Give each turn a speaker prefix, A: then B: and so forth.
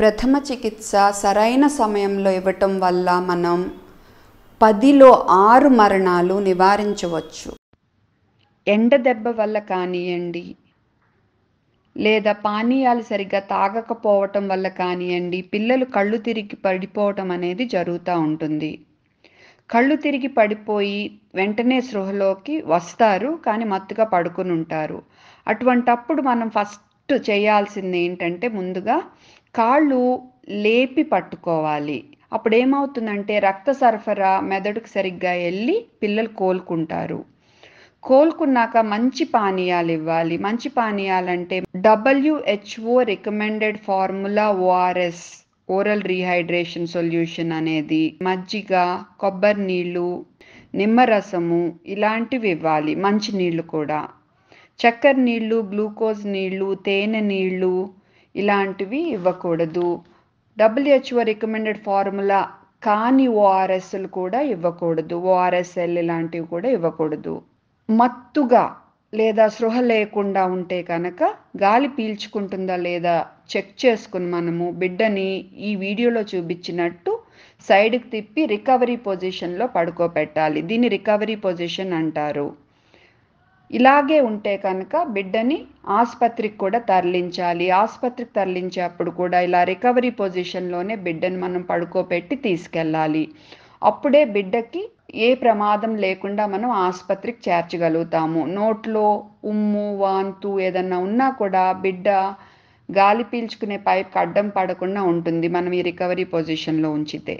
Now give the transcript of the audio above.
A: ప్రథమ చికిత్స సరైన సమయంలో ఇవ్వటం వల్ల మనం పదిలో ఆరు మరణాలు నివారించవచ్చు ఎండ దెబ్బ వల్ల కానివ్వండి లేదా పానీయాలు సరిగ్గా తాగకపోవటం వల్ల కానివ్వండి పిల్లలు కళ్ళు తిరిగి పడిపోవటం అనేది జరుగుతూ ఉంటుంది కళ్ళు తిరిగి పడిపోయి వెంటనే సృహలోకి వస్తారు కానీ మత్తుగా పడుకుని ఉంటారు అటువంటప్పుడు మనం ఫస్ట్ చేయాల్సింది ఏంటంటే ముందుగా కాళ్ళు లేపి పట్టుకోవాలి అప్పుడు ఏమవుతుందంటే రక్త సరఫరా మెదడుకు సరిగ్గా వెళ్ళి పిల్లలు కోలుకుంటారు కోలుకున్నాక మంచి పానీయాలు ఇవ్వాలి మంచి పానీయాలంటే WHO recommended formula ORS oral rehydration solution అనేది మజ్జిగ కొబ్బరి నీళ్ళు నిమ్మరసము ఇలాంటివి ఇవ్వాలి మంచి నీళ్ళు కూడా చక్కెర నీళ్ళు గ్లూకోజ్ నీళ్ళు తేనె నీళ్ళు ఇలాంటివి ఇవ్వకూడదు డబ్ల్యూహెచ్ఓ రికమెండెడ్ ఫార్ములా కాని ఓఆర్ఎస్లు కూడా ఇవ్వకూడదు ఓఆర్ఎస్ఎల్ ఇలాంటివి కూడా ఇవ్వకూడదు మత్తుగా లేదా స్పృహ లేకుండా ఉంటే కనుక గాలి పీల్చుకుంటుందా లేదా చెక్ చేసుకుని మనము బిడ్డని ఈ వీడియోలో చూపించినట్టు సైడ్కి తిప్పి రికవరీ పొజిషన్లో పడుకోబెట్టాలి దీన్ని రికవరీ పొజిషన్ అంటారు ఇలాగే ఉంటే కనుక బిడ్డని ఆసుపత్రికి కూడా తరలించాలి ఆసుపత్రికి తరలించేప్పుడు కూడా ఇలా రికవరీ పొజిషన్లోనే బిడ్డను మనం పడుకోబెట్టి తీసుకెళ్ళాలి అప్పుడే బిడ్డకి ఏ ప్రమాదం లేకుండా మనం ఆసుపత్రికి చేర్చగలుగుతాము నోట్లో ఉమ్ము వాంతు ఏదన్నా ఉన్నా కూడా బిడ్డ గాలి పీల్చుకునే పైప్ అడ్డం పడకుండా ఉంటుంది మనం ఈ రికవరీ పొజిషన్లో ఉంచితే